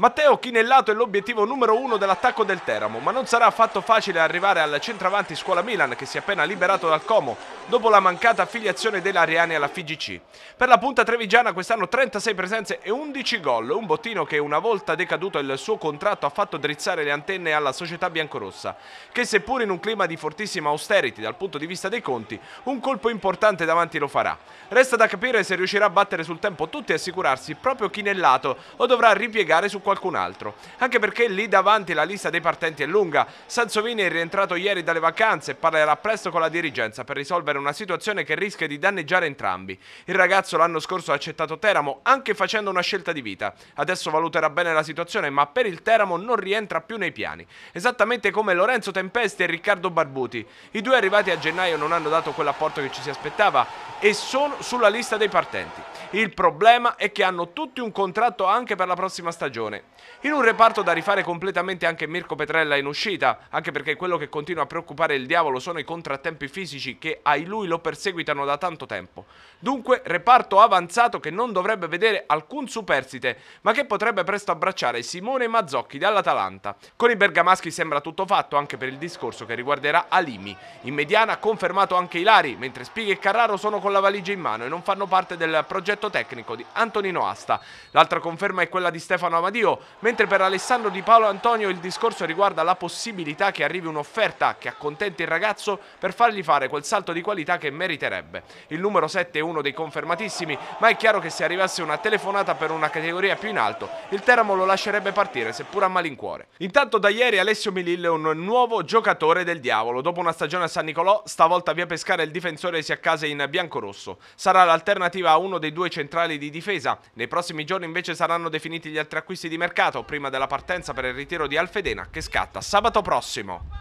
Matteo Chinellato è l'obiettivo numero uno dell'attacco del Teramo, ma non sarà affatto facile arrivare al centravanti Scuola Milan che si è appena liberato dal Como dopo la mancata affiliazione dell'Ariani alla FIGC. Per la punta trevigiana quest'anno 36 presenze e 11 gol, un bottino che una volta decaduto il suo contratto ha fatto drizzare le antenne alla società biancorossa, che seppur in un clima di fortissima austerity dal punto di vista dei conti, un colpo importante davanti lo farà. Resta da capire se riuscirà a battere sul tempo tutti e assicurarsi proprio Chinellato o dovrà ripiegare su qualche qualcun altro. Anche perché lì davanti la lista dei partenti è lunga. Sansovini è rientrato ieri dalle vacanze e parlerà presto con la dirigenza per risolvere una situazione che rischia di danneggiare entrambi. Il ragazzo l'anno scorso ha accettato Teramo anche facendo una scelta di vita. Adesso valuterà bene la situazione, ma per il Teramo non rientra più nei piani. Esattamente come Lorenzo Tempesti e Riccardo Barbuti. I due arrivati a gennaio non hanno dato quell'apporto che ci si aspettava e sono sulla lista dei partenti. Il problema è che hanno tutti un contratto anche per la prossima stagione in un reparto da rifare completamente anche Mirko Petrella in uscita, anche perché quello che continua a preoccupare il diavolo sono i contrattempi fisici che ai lui lo perseguitano da tanto tempo. Dunque, reparto avanzato che non dovrebbe vedere alcun superstite, ma che potrebbe presto abbracciare Simone Mazzocchi dall'Atalanta. Con i bergamaschi sembra tutto fatto anche per il discorso che riguarderà Alimi. In mediana confermato anche Ilari, mentre Spighi e Carraro sono con la valigia in mano e non fanno parte del progetto tecnico di Antonino Asta. L'altra conferma è quella di Stefano Amadio, Guido, mentre per Alessandro Di Paolo Antonio il discorso riguarda la possibilità che arrivi un'offerta che accontenti il ragazzo per fargli fare quel salto di qualità che meriterebbe. Il numero 7 è uno dei confermatissimi, ma è chiaro che se arrivasse una telefonata per una categoria più in alto, il Teramo lo lascerebbe partire, seppur a malincuore. Intanto da ieri Alessio Milille è un nuovo giocatore del diavolo. Dopo una stagione a San Nicolò, stavolta via pescare il difensore si accasa in biancorosso. Sarà l'alternativa a uno dei due centrali di difesa. Nei prossimi giorni invece saranno definiti gli altri acquisti di mercato prima della partenza per il ritiro di Alfedena che scatta sabato prossimo.